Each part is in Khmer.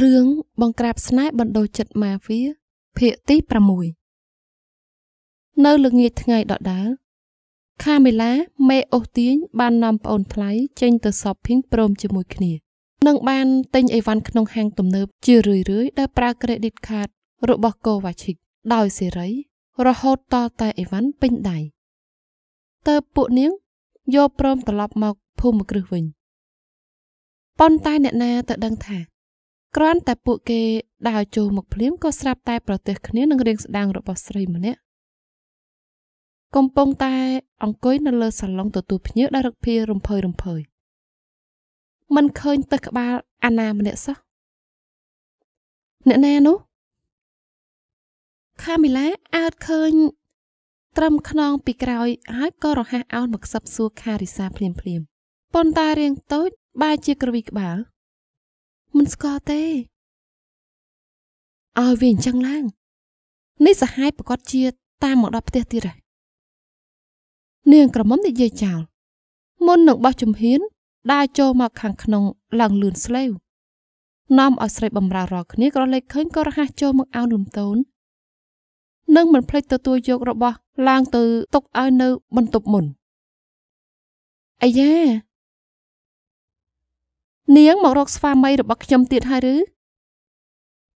រឿងបង្ក្រាបស្នេហ៍បណ្ដោះចិត្តម៉ាហ្វីភាគទី6នៅល្ងាចថ្ងៃដដាលខាមេឡាមេអូសទៀងបាននាំប្អូនថ្លៃចេញទៅ shopping ព្រមជាមួយគ្នានឹងបានទិញអីវ៉ាន់ក្នុងហាងទំនើបជារឿយរឿយដែលប្រើ credit card របស់ Kovacic ដោយសេរី រហូតតតែអីវ៉ាន់ពេញដៃតើពួកនាងយកព្រមត្រឡប់មកភូមិគ្រឹះវិញប៉ុន្តែអ្នកណាទៅដឹងថាគ្រាន់តែពួកគេដើរចូលមកភ្លាមក៏ស្រាប់តែប្រទេសគ្នានឹងរឿងស្ដាងរបស់ស្រីម្នាក់កំពុងតែអង្គុយនៅលើសាឡុងទទួលភ្ញៀវដែលរឹកភីរំភើយរំភើយមិនឃើញទឹកក្បាលអាណាម្នាក់សោះអ្នកណានោះខាមីឡាអើតឃើញត្រឹមខ្នងពីក្រោយហើយក៏រហ័សអោនមកសឹបសួរខារិសាភ្លាមភ្លាមប៉ុន្តែរាងតូចបែរជាក្រវីក្បាលមិនស្គាល់ទេឲ្យវាអញ្ចឹងឡើងនេះសហាយប្រកាសជាតាមមកដល់ផ្ទះទៀតហើយនាងក្រមុំនិយាយចោល មុននឹងបោះជំហានដើរចូលមកខាងក្នុងឡើងលឿនស្លេវនាំឲ្យស្រីបំរើរាល់គ្នាក៏លេចឃើញក៏រហ័សចូលមកអោនលំទោននឹងមិនភ្លេចទទួលយករបស់ឡើងទៅទុកឲ្យនៅបន្ទប់មុនអាយ៉ានាងមករកស្វាមីរបស់ខ្ញុំទៀតហើយឬ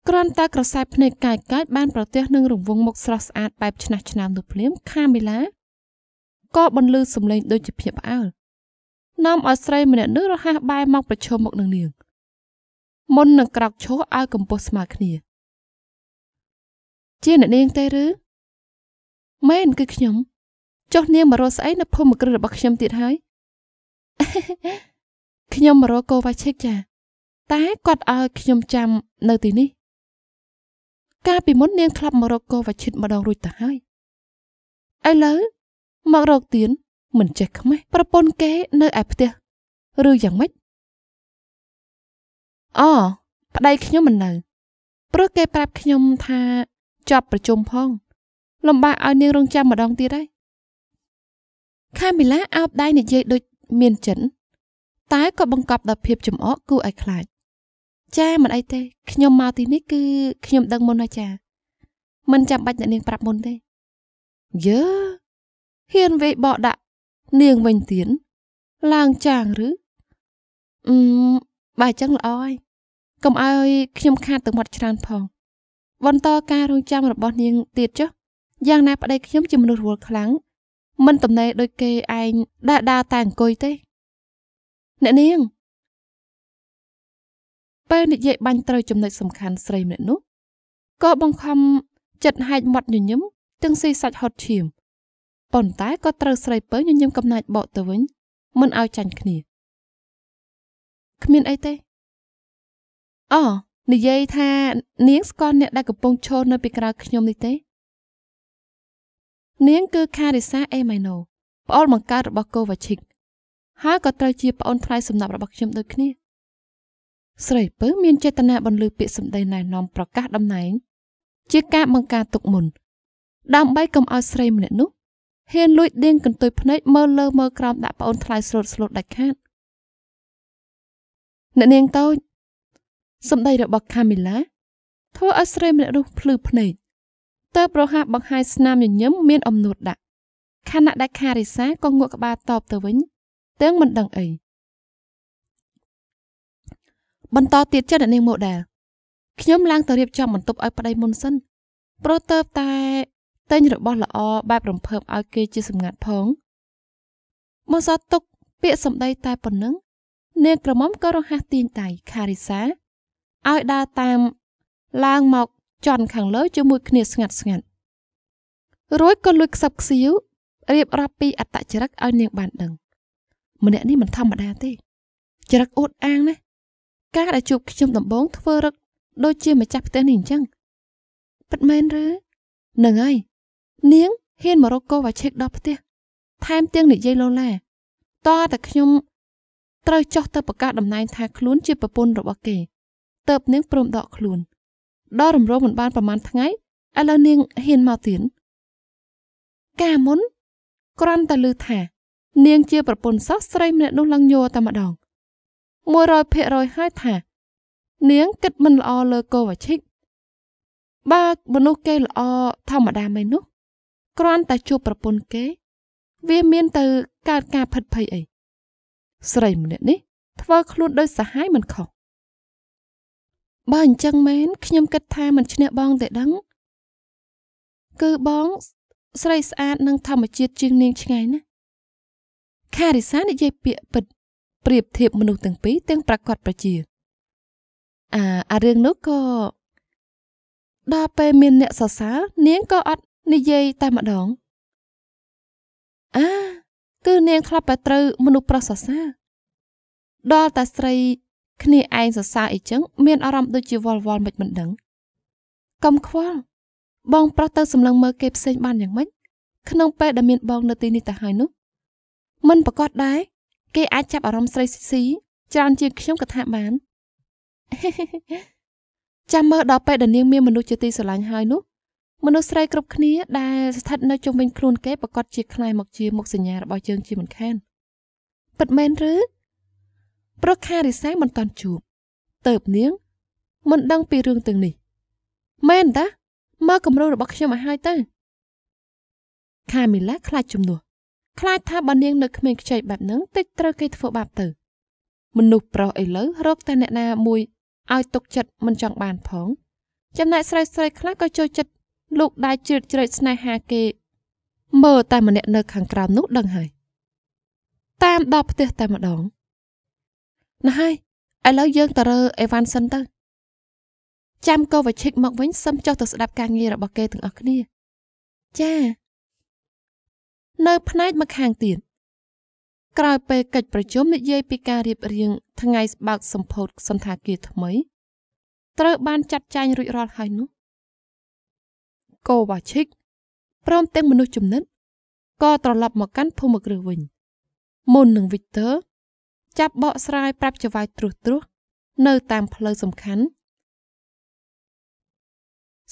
គ្រាន់តែក្រសែភ្នែកកាយកាយបានប្រទះនឹងរង្វង់មុខស្រស់ស្អាតបែបឆ្នះឆ្នើមនោះភ្លាមខាមេឡាក៏បន្លឺសំឡេងដូចជាភាពផ្អើលនាំឲ្យស្រីម្នាក់នោះរហ័សបែរមក ប្រឈមមុខនឹងនាង មុននឹងក្រោកឈរឲ្យកំពស់ស្មើគ្នាជាអ្នកនាងទេឬមែនគឺខ្ញុំចុះនាងមករស់ស្អីនៅភូមិគ្រឹះរបស់ខ្ញុំទៀតហើយខ្ញុំមករកគោវ៉ៃឆិកចាតែគាត់ឲ្យខ្ញុំចាំនៅទីនេះ កាលពីមុននាងធ្លាប់មករកគោវ៉ៃឆិតម្ដងរួចទៅហើយឥឡូវមករកទៀនមិនចេះខ្មាស់ប្រពន្ធគេនៅឯផ្ទះឬយ៉ាងម៉េចអប្តីខ្ញុំមិននៅព្រោះគេប្រាប់ខ្ញុំថាចប់ប្រជុំផង លំបាកឲ្យនាងរងចាំម្ដងទៀតហើយខាមីឡាអោបដៃនិយាយដូច មានចិនតែក៏បង្កប់ដល់ភាពចំអកគួរឲ្យខ្លាច ចាមិនអីទេ ខ្ញុំមកទីនេះគឺខ្ញុំដឹងមុនហើយចាមិនចាំបាច់អ្នកនាង ប្រាប់មុនទេយើហ៊ានវេបកដាក់នាងវិញទៀតឡើងចាងឬអឺមបើចឹងល្អហើយកុំឲ្យ ខ្ញុំខាតទឹកមាត់ច្រើនផង បន្តការរងចាំរបស់នាងទៀតចុះយ៉ាងណាប្តីខ្ញុំជាមនុស្សរវល់ខ្លាំងមិនតំណេដូចគេឯងដែលដើរតែអង្គុយទេអ្នកនាងពេលនិយាយបាញ់ត្រូវចំណុចសំខាន់ស្រីម្នាក់នោះក៏បង្ខំចិត្តហែកមាត់ញញឹមទាំងស៊ីសាច់ហត់ឈាមប៉ុន្តែក៏ត្រូវស្រីពៅញញឹមកំណាចបកទៅវិញមិនឲ្យចាញ់គ្នាគ្មានអីទេអូនិយាយថា នាងស្គាល់អ្នកដែលកំពុងឈរនៅ ពីក្រោយខ្ញុំនេះទេនាងគឺខារិសាអេម៉ៃណូប្អូនបង្កើតរបស់កូវ៉ាឈិកហើយក៏ត្រូវជាប្អូនថ្លៃសំណាប់របស់ខ្ញុំដូចគ្នាស្រីពៅមានចេតនាបន្លឺពាក្យសម្ដីណែនាំប្រកាសតំណែង ជាការបង្ការទុកមុនដើម្បីកុំឲ្យស្រីម្នាក់នោះហ៊ានលួចដៀងកន្ទុយភ្នែកមើលលើមើលក្រោមដាក់ប្អូនថ្លៃស្លូតស្លូតដាច់ខាតអ្នកនាងតូចសម្ដីរបស់ខាមីឡា ធ្វើឲ្យស្រីម្នាក់នោះភ្លឺភ្នែកតើប្រហាបង្ហាយស្នាមញញឹមមានអំនួតដាក់ខណៈដែលខារិសាក៏ងក់ក្បាលតបទៅវិញទាំងមិនដឹងអីបន្តទៀតចិត្តនាងម៉ូដែលខ្ញុំឡើងទៅរៀបចំបន្ទប់ឲ្យប្តីមុនសិនព្រោះទៅតែតែញរបស់ល្អបែបរំភើបឲ្យគេជាសម្ងាត់ផងមកសតទុកពាក្យសម្ដីតែប៉ុណ្ណឹងនាងក្រមុំក៏រហ័សទាញដៃខារីសាឲ្យដើរតាម ឡើងមកចន់ខាងលើជាមួយគ្នាស្ងាត់ស្ងាត់រួចក៏លួចខ្សឹបខ្សៀវរៀបរាប់ពីអត្តចរិតឲ្យនាងបានដឹងម្នាក់នេះមិនធម្មតាទេចរិតអួតអាងណាការដែលជួបខ្ញុំដំបងធ្វើរឹកដូចជាម្ចាស់ផ្ទះនេះអញ្ចឹងពិតមែនឬនឹងហើយនាងហ៊ានមករកកោវ៉ាឆេកដល់ផ្ទះថែមទាំងនិយាយលោឡាតតែខ្ញុំត្រូវចោះទៅប្រកាសតំណែងថាខ្លួនជាប្រពន្ធរបស់គេតើបនាងព្រមដកខ្លួនដល់រំរងមិនបានប្រហែលថ្ងៃឥឡូវនាងហ៊ានមកទៀតកាលមុនគ្រាន់តែឮថានាងជាប្រពន្ធសោះស្រីម្នាក់នោះឡើងយោតែម្ដង100%ហើយថា នាងគិតមិនល្អលើកូវឈិកបើមនុស្សគេល្អធម្មតាមិននោះគ្រាន់តែជួបប្រពន្ធគេ វាមានទៅកើតការផិតភ័យអីស្រីម្នាក់នេះធ្វើខ្លួនដោយសាហាយមិនខុសបើអញ្ចឹងមែនខ្ញុំគិតថាមិនឈ្នះបងទេដឹង គឺបងស្រីស្អាតនិងធម្មជាតិជាងនាងឆ្ងាយណាខារិសានិយាយពាក្យពិតប្រៀបធៀបមនុស្សទាំងពីរទាំងប្រកបប្រជាអាអារឿងនោះក៏ដល់ពេលមានអ្នកសរសើរនាងក៏អត់ និយាយតែម្ដងអាគឺនាងធ្លាប់តែត្រូវមនុស្សប្រុសសរសើរដល់តែស្រី គ្នាឯងសរសើរអីចឹងមានអារម្មណ៍ដូចជាវល់វល់មិនមិនដឹងកុំខ្វល់បងប្រុសទៅសម្លឹងមើលគេផ្សេងបានយ៉ាងម៉េចក្នុងពេលដែលមានបងនៅទីនេះទៅហើយនោះមិនប្រកាសដែរគេអាចចាប់អារម្មណ៍ស្រីស៊ីច្រើនជាងខ្ញុំក៏ថាបាន ចាំមើលដល់ពេលដែលនាងមានមនុស្សជាទីស្រឡាញ់ហើយនោះមនុស្សស្រីគ្រប់គ្នាដែលស្ថិតនៅជុំវិញខ្លួនគេប្រកាសជាខ្លាយមកជាមុខសញ្ញារបស់យើងជាមិនខានពិតមែនឬ ប្រខារិសាមិនតាន់ជួបតើបនាងមិនដឹងពីរឿងទាំងនេះ មែនតាមើលគម្រោងរបស់ខ្ញុំឲ្យហើយទៅខាមីឡាខ្លាចជំនួសខ្លាចថាបើនាងនៅក្មេងខ្ចីបែបហ្នឹងតិចត្រូវគេធ្វើបាបទៅមនុស្សប្រុសឥឡូវរកតែអ្នកណា មួយឲ្យទុកចិត្តមិនចង់បានផងចំណែក ស្រីស្រីខ្លះក៏ចូលចិត្តលោកដៃជ្រៀតជ្រែកស្នេហាគេ មើលតែម្នាក់នៅខាងក្រោមនោះដឹងហើយតាមដល់ផ្ទះតែម្ដងណ៎ហើយឥឡូវយើងទៅរើអេវ៉ាន់សិនទៅចាំកូវឈិកមកវិញសឹមចុះទៅស្ដាប់ការងាររបស់គេទាំងអស់គ្នាចានៅផ្នែកម្ខាងទៀតក្រោយពេលកិច្ចប្រជុំនិយាយពីការរៀបរៀងថ្ងៃ ស្បើកសម្ពោធសន្តាគារថ្មីត្រូវបានចាត់ចែងរួចរាល់ហើយនោះ កូវ៉ាឈិកព្រមទាំងមនុស្សជំនិតក៏ត្រឡប់មកកាន់ភូមិគ្រឹះវិញ មុននឹងវិកទ័រចាប់បក ស្រាយប្រាប់ចវាយត្រុសត្រុសនៅតាមផ្លូវសំខាន់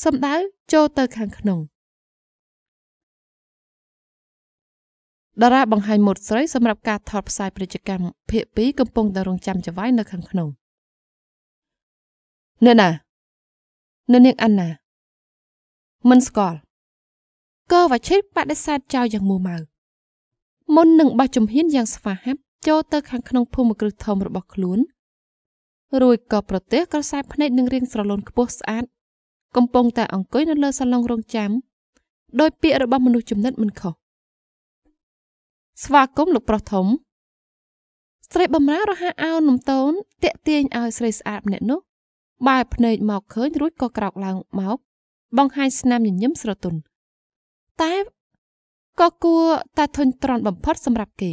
សម្ដៅចូលទៅខាងក្នុងតារាបង្ហាញម៉ូដស្រីសម្រាប់ការថតផ្សាយពាណិជ្ជកម្មភាគ2កំពុងតែរងចាំចង្វាយនៅខាងក្នុងអ្នកណានៅនាងអាណាមិនស្គាល់កវ៉ាឈិតបដិសេធចោលយ៉ាងមូម៉ៅមុននឹងបោះជំហានយ៉ាង ស្វាហាប់ចូលទៅ ខាងក្នុងភូមិគ្រឹះធំរបស់ខ្លួនរួចក៏ប្រទះក្រសែភ្នែកនឹងរៀងស្រលូនខ្ពស់ស្អាតកំពុងតែ អង្គុយនៅលើសាឡុងរងចាំដោយពាក្យរបស់មនុស្សចំណិតមិនខុសស្វាគមន៍លោកប្រុសធំស្រីបំរើរហ័សអោននំតូនតាក់ទាញឲ្យស្រីស្អាតម្នាក់នោះបែរភ្នែកមកឃើញរួចក៏ក្រោកឡើងមកបង្ហាញស្នាមញញឹមស្រទន់តែក៏គួរតែធុញទ្រាន់បំផុតសម្រាប់គេ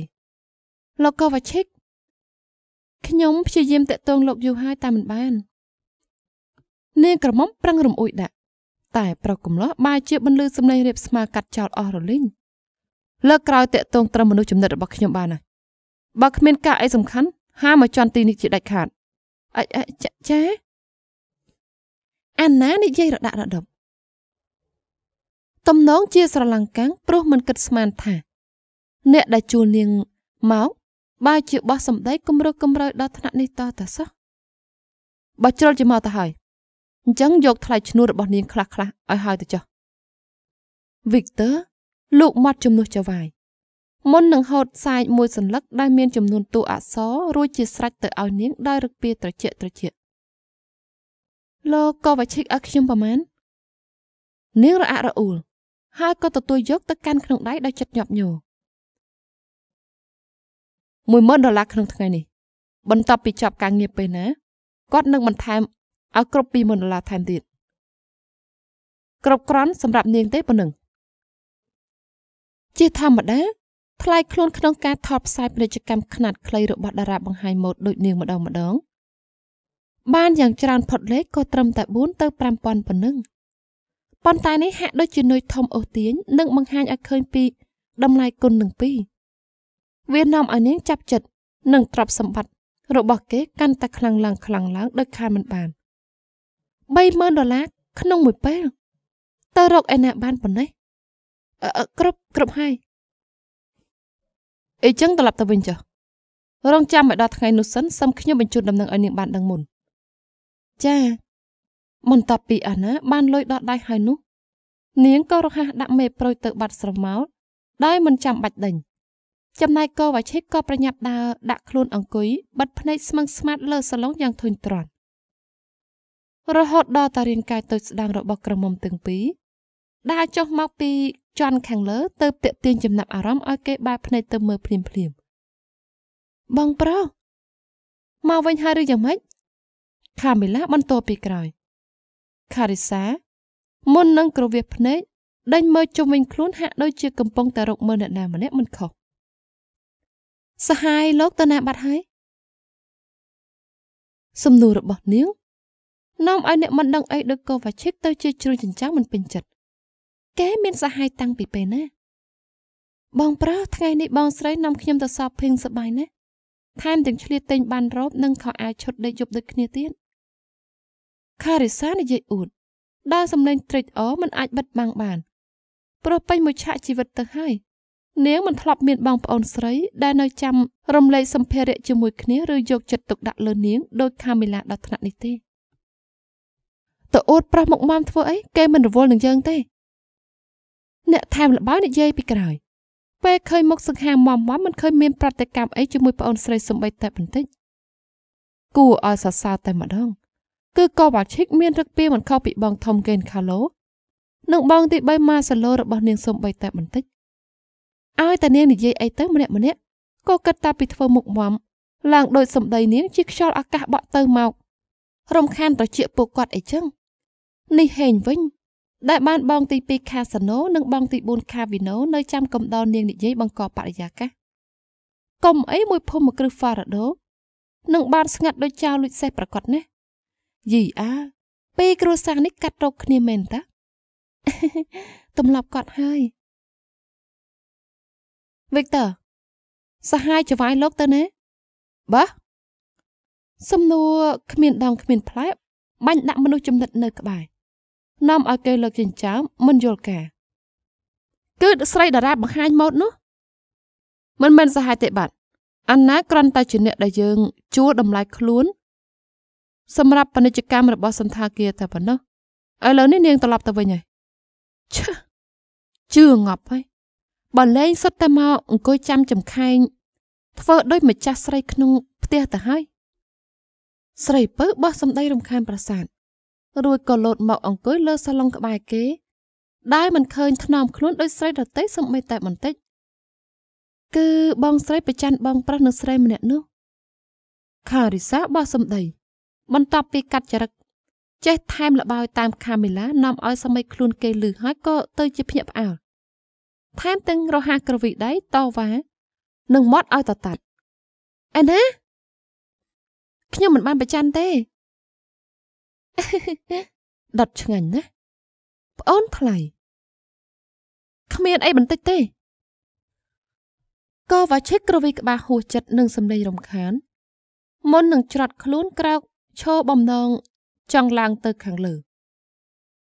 លោកកូវ៉ាឈិកខ្ញុំព្យាយាមតាក់ទងលោកយូហើយតែមិនបាននាងក្រមុំប្រឹងរំអួយដាក់ តែប្រុសកំឡោះបែរជាបន្លឺសម្លេងរៀបស្មើកាត់ចោលអស់រលីងលើកក្រោយតាក់ទងត្រឹមមនុស្សចំណិតរបស់ខ្ញុំបានណាបើគ្មានការអីសំខាន់ហាមកចន់ទីនេះជាដាច់ខាតអិចអិចចាអាណានិយាយរដាក់រដប់តំណងជាស្រឡាំងកាំងព្រោះមិនគិតស្មានថា អ្នកដែលជួលនាងមកបើ ជាបោះសម្ដីគម្រើគម្រើដល់ថ្នាក់នេះតតសោះបើជ្រុលជាមកទៅហើយអញ្ចឹងយកថ្លៃឈ្នួលរបស់នាង ខ្លះខ្លះឲ្យហើយទៅចុះ Victor លូកមាត់ជំនួសចវាយមុននឹងហូត សាយមួយសន្លឹកដែលមានចំនួនតួអក្សររួចជាស្រេចទៅឲ្យនាងដោយរឹកពីត្រជាក់ត្រជាក់លោកក៏វឆិកឲ្យខ្ញុំប្រមាណនាងរអាក់រអួលហើយក៏ទទួលយកទៅកាន់ក្នុងដៃដោយចិត្តញាប់ញយ10000ដុល្លារក្នុងថ្ងៃនេះ បន្ទាប់ពីចប់ការងារពេលណាគាត់នឹងបន្ថែមឲ្យគ្រប់20000ដុល្លារថែមទៀតគ្រប់គ្រាន់សម្រាប់នាងទេប៉ុណ្ណឹងជាធម្មតាថ្លៃខ្លួនក្នុងការថតផ្សាយពាណិជ្ជកម្មខ្នាតខ្លីរបស់តារាបង្ហាញម៉ូដដូចនាងម្ដងម្ដងបានយ៉ាងច្រើនផុតលេខក៏ត្រឹមតែ4ទៅ5000ប៉ុណ្ណឹងប៉ុន្តែនេះហាក់ដូចជានុយធំអូសទាញនិងបង្ហាញឲ្យឃើញពីតម្លៃគុណនឹងពីរវានាំឲ្យនាងចាប់ចិត្តនិងទ្រព្យសម្បត្តិរបស់គេ កាន់តែខ្លាំងឡើងខ្លាំងឡើងដោយខានមិនបាន30000ដុល្លារក្នុងមួយពេលតើរកឯណាបានប៉ុណ្ណេះគ្រប់គ្រប់ហើយអីចឹងត្រឡប់ទៅវិញចុះ រងចាំមកដល់ថ្ងៃនោះសិនសូមខ្ញុំបញ្ជូនដំណឹងឲ្យនាងបានដឹងមុនចាបន្ទាប់ពីអាណាបានលុយដល់ដៃហើយនោះនាងក៏រហ័សដាក់មេប្រូចទៅបាត់ស្រមោលដោយមិនចាំបាច់ដេញចំណែកកវ៉ាឈិកក៏ប្រញាប់ដើរដាក់ខ្លួនអង្គុយបិទភ្នែកស្មឹងស្មាតលើសាឡុងយ៉ាងធុញទ្រាន់រហូតដល់តារាងកាយតូចស្ដាមរបស់ក្រមុំទាំងពីរដើរចុះមកពីចន់ខាងលើទៅតាក់ទាញចំណាប់អារម្មណ៍ឲ្យគេបែរភ្នែកទៅមើលភ្លាមភ្លាមបងប្រុសមកវិញហើយឬយ៉ាងម៉េចខាមីឡាបន្តពីក្រោយខារីសា មុននឹងគ្រវាសភ្នែកដេញមើលជុំវិញខ្លួនហាក់ដូចជាកំពុងតែរកមើលអ្នកណាម្នាក់មិនខុសសហាយលោកទៅណាបាត់ហើយសំណួររបស់នាងនាំឲ្យអ្នកមិនដឹងអីដូចកូវ៉ាឈិកទៅជាជ្រុញចិញ្ចាំមិនពេញចិត្តគេមានសហាយតាំងពីពេលណាបងប្រុសថ្ងៃនេះបងស្រីនាំខ្ញុំទៅសອບភិងសបាយណាថែមទាំងឆ្លៀតទិញបានរ៉ូបនិងខោអាវឈុតដូចយប់ដូចគ្នាទៀតខារិសានិយាយអួតដែលសម្លេងត្រិចអមិនអាចបិទបាំងបានព្រោះពេញមួយឆាកជីវិតទៅហើយនាងមិនធ្លាប់មានបងប្អូនស្រីដែលនៅចាំរំលែកសម្ភារៈជាមួយគ្នាឬយកចិត្តទុកដាក់លើនាងដោយខាមីឡាដល់ថ្នាក់នេះទេតើអួតប្រុសមកម៉ាំធ្វើអីគេមិនរវល់នឹងយើងទេអ្នកថែមលបោនិយាយពីក្រោយពេលឃើញមុខសង្ហាមមមមិនឃើញមាន ប្រតិកម្មអីជាមួយប្អូនស្រីសំបីតែបន្តិចគួរឲ្យសរសើរតែម្ដង គឺកូបាឈិកមានរឹកពីមិនខុសពីបង ធំកេនខាឡូនិងបងទី3ម៉ាសាឡូរបស់ នាងសំបីតែបន្តិចឲ្យតានាងនិយាយអីទៅម្នាក់ម្នាក់ក៏គិតតាពីធ្វើមុខមមឡើងដោយសម្ដីនាងជាខ្យល់អាកាសបក់ទៅមករំខានត្រចៀកពួកគាត់អីចឹងនេះហេងវិញដែលបានបងទី2ខាសាណូនិងបងទី4ខាវីណូនៅចាំកំដរនាងនិយាយបង្កបរិយាកាសកុំអីមួយភូមិមកគ្រឹះហ្វារ៉ាដូនឹងបានស្ងាត់ដោយចៅលួចសេះប្រកបណាយីអាពីគ្រួសារនេះកាត់រកគ្នាមែនតាទំលាប់គាត់ហើយវិកទ័រសហាយចវាយលោកទៅណាបាទសំណួរគ្មាន ដងគ្មានផ្លែបាញ់ដាក់មនុស្សចំណិតនៅក្បែរនាំឲ្យគេលើកចិញ្ចើមមិនយល់ការគឺស្រីតារាបង្ហាញម៉ូដនោះ មិនមែនសហតិបត្តិអាណាគ្រាន់តែជាអ្នកដែលយើង ជួលតម្លៃខ្លួន សម្រាប់ពាណិជ្ជកម្មរបស់សន្តាគារតែប៉ុណ្ណោះឥឡូវនេះនាងត្រឡប់ទៅវិញហើយឈឺជឿងប់ហើយបើលែងសុទ្ធតែមកអង្គុយចាំចំខែងធ្វើដោយម្ចាស់ស្រីក្នុងផ្ទះទៅហើយ ស្រីពើបោះសម្ដីរំខានប្រាសាទរួចក៏លោតមកអង្គុយលើសាឡុងក្បែរគេដែលមិនឃើញថ្នមខ្លួនដោយស្រីដតីសម្បីតែបន្តិចគឺបងស្រីប្រច័នបងប្រុសនិងស្រីម្នាក់នោះខារិសាបោះសម្ដីបន្ទាប់ពីកាត់ចរិតចេះថែមលបោយតាមកាមេឡានាំឲ្យសមីខ្លួន គេលឺហើយក៏ទៅ ជាភ្ញាក់ផ្អើលថែមទាំងរហ័សក្រវីដៃតវ៉ានឹងមាត់ឲ្យតតាត់អែណាខ្ញុំមិនបានប្រច័នទេដុតឆ្ងាញ់ណា ប្អូនថ្លៃគ្មានអីបន្តិចទេកោវ៉ាឈិកក្រវីក្បាលហួសចិត្តនឹងសម្លេងរំខាន មុននឹងច្រត់ខ្លួនក្រោកឈរបំណងចង់ឡើងទៅខាងលើ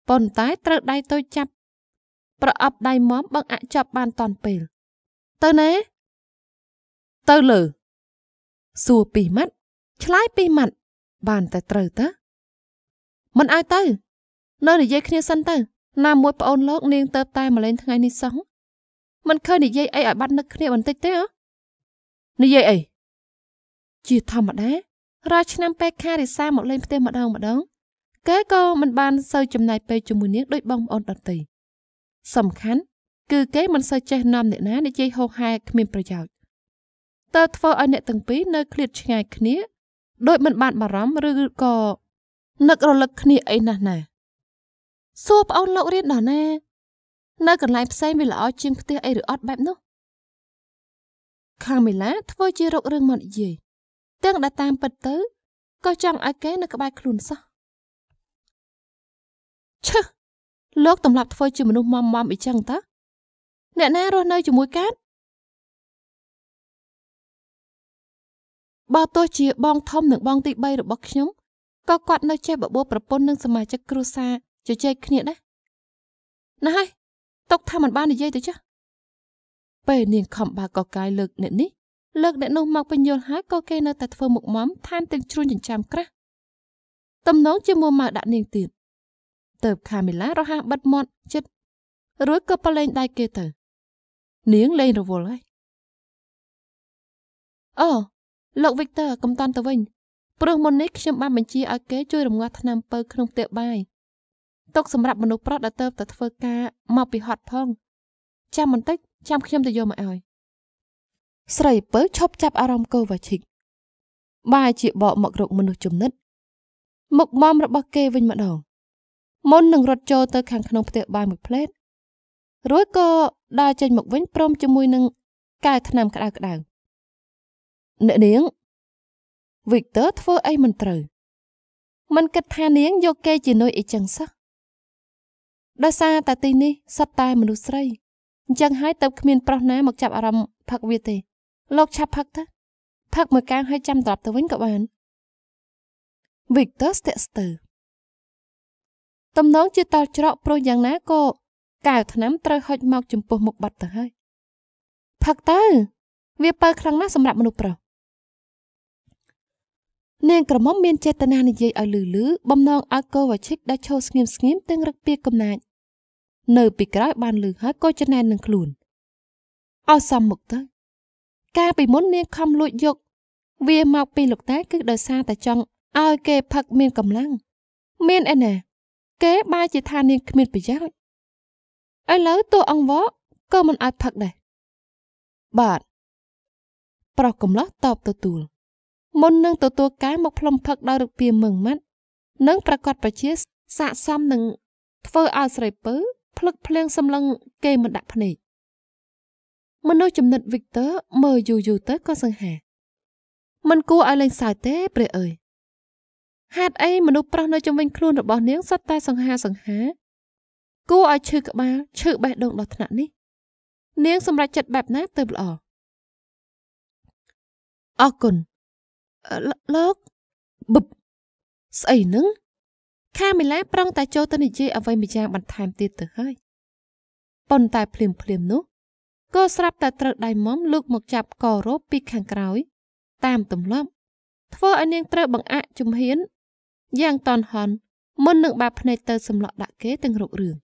ប៉ុន្តែ ត្រូវដៃតូចចាប់ ប្រអប់ដៃមមបង្អាក់ចាប់បានតាន់ពេល ទៅណែទៅលើ សួរពីម៉ាត់ឆ្លើយពីម៉ាត់បានតែត្រូវតាមិនឲ្យទៅ នៅនិយាយគ្នាសិនទៅណាមួយប្អូនលោកនាងទៅតែម្លេងថ្ងៃនេះសោះមិនឃើញនិយាយអីឲ្យបាត់នឹកគ្នាបន្តិចទេអ្ហ៎និយាយអីជាធម្មតារាល់ឆ្នាំពេលខារិសាមកលេងផ្ទះម្ដងម្ដងគេក៏មិនបានសូវចំណាយពេលជាមួយនាងដូចបងប្អូនដទៃសំខាន់គឺគេមិនសូវចេះនាំអ្នកណានិយាយហោហែគ្មានប្រយោជន៍តើធ្វើឲ្យអ្នកទាំងពីរនៅឃ្លាតឆ្ងាយគ្នាដោយមិនបានបារម្ភឬក៏នឹករលឹកគ្នាអីណាស់ណាសួរប្អូនលោករៀនដល់ណានៅកន្លែងផ្សេងវាល្អជាងផ្ទះអីឬអត់បែបនោះខាមីឡាធ្វើជារករឿងមកនិយាយទាំងដែលតាមពិតទៅក៏ចង់ឲ្យគេនៅក្បែរខ្លួនសោះឈឹះលោកតម្លាប់ធ្វើជាមនុស្សមុំមុំអីចឹងតាអ្នកណារស់នៅជាមួយកើតបើទោះជាបងធំនិងបងទី3របស់ខ្ញុំក៏គាត់នៅចេះបបួលប្រពន្ធនិងសមាជិកគ្រួសារជជែកគ្នាដែរណាស់ហើយຕົកថាមិនបាន និយាយទៅចាស់ពេលនាងខំបើកកកាយលើកអ្នកនេះលើកអ្នកនោះមកបញ្យល់ហើយក៏គេនៅតែធ្វើមុខមំថែមទាំងជ្រួញចិញ្ចាំក្រាស់ទំនងជាមួយម៉ៅដាក់នាងទៀតទៅខាមីឡារហ័សបិទមាត់ចិត្តរួចក៏ប្រឡែងដៃគេទៅនាងលែងរវល់ហើយអូលោកវិកទ័រកំតាន់ទៅវិញព្រោះមុននេះខ្ញុំបានបញ្ជាឲ្យគេជួយរងាស់ថ្នាំពៅក្នុងផ្ទះបាយទុកសម្រាប់មនុស្សប្រុសដែលទៅតែធ្វើការមកពីហត់ផងចាំបន្តិចចាំខ្ញុំទៅយកមកឲ្យ ស្រីពៅឈប់ចាប់អារម្មណ៍កូវ៉ាឈិកបែរជាបកមករកមនុស្សជំនិតមុខមមរបស់គេវិញម្ដងមុននឹងរត់ចូលទៅ ខាងក្នុងផ្ទះបាយមួយផ្លេតរួចក៏ដើរចេញមកវិញព្រមជាមួយនឹងកែថ្នាំក្តៅក្តៅអ្នកនាង Victor ធ្វើអីមិនត្រូវມັນគិតថានាងយកគេជានុយអីចឹងសោះដោយសារតែទីនេះសត្វតែមនុស្សស្រីអញ្ចឹងហើយទៅគ្មានប្រុសណាមកចាប់អារម្មណ៍ផឹកវាទេលោកឆាប់ផឹកទៅផឹកមួយកາງហើយចាំត្រប់ទៅវិញក៏បាន Victor ស្ទាក់ស្ទើរតំណងជាតលច្រកព្រោះយ៉ាងណាក៏កៅឆ្នាំ ត្រូវហុចមកចំពោះមុខបាត់ទៅហើយផឹកទៅ វាបើខ្លាំងណាស់សម្រាប់មនុស្សប្រុសនាងក្រមុំមានចេតនានិយាយឲ្យលឺលឺបំណងឲ្យកូវឈិកដែលឈោស្ងៀមស្ងៀមទាំងរឹកពីកំណាចនៅពីក្រោយបានលឺហើយក៏ចំណែននឹងខ្លួន អស់សំមុខទៅកាលពីមុន នាងខំលួចយក វាមកពីលោកតាគឺដោយសារតែចង់ឲ្យគេផឹកមានកម្លាំង មានអីណាគេបែរជាថានាងគ្មានប្រយោជន៍ឥឡូវតួអង្គវក៏មិនអាចផឹកដែរបាទប្រុសកំឡោះតបទទួលមុននឹងទទួលកែមកផ្លុំភឹកដោយរូបភាពមឹងម៉ាត់និងប្រកាសប្រជាស័កសមនឹងធ្វើឲ្យស្រីពើភ្លឹកភ្លៀងសម្លឹងគេមិនដាក់ភ្នែកមនុស្សចំណិតវិកទ័រមើលយូរយូរទៅក៏សង្ហាមិនគួរឲ្យលេងសើចទេព្រះអើយហេតុអីមនុស្សប្រុសនៅជំនវិញខ្លួនរបស់នាងសុទ្ធតែសង្ហាសង្ហា គួរឲ្យឈឺក្បាលឈឺបេះដូងដល់ថ្នាក់នេះ នាងសម្រេចចិត្តបែបណាទៅល្អអរគុណលោកបឹបស្អីនឹងខាមីឡាប្រងតែចូលទៅនិយាយអ្វីម្យ៉ាងបន្ថែមទៀតទៅហើយប៉ុន្តែ ភ្លាមភ្លាមនោះក៏ស្រាប់តែត្រូវដៃមុំលូកមកចាប់កោរ៉ូពីខាងក្រោយតាមទម្លាប់ធ្វើឲ្យនាងត្រូវបង្អាក់ជំហានយ៉ាងតន់ហន់មុននឹងបាក់ភ្នែកទៅសម្លក់ដាក់គេទាំងរុករឿង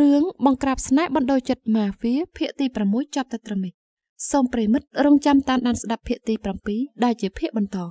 រឿងបង្ក្រាបស្នេហ៍បណ្ដោយចិត្តម៉ាហ្វៀភាគទី6ចប់តែត្រឹមនេះសូមប្រិមិត្តរងចាំតាមដានស្ដាប់ភាគទី7ដែលជាភាគបន្ត។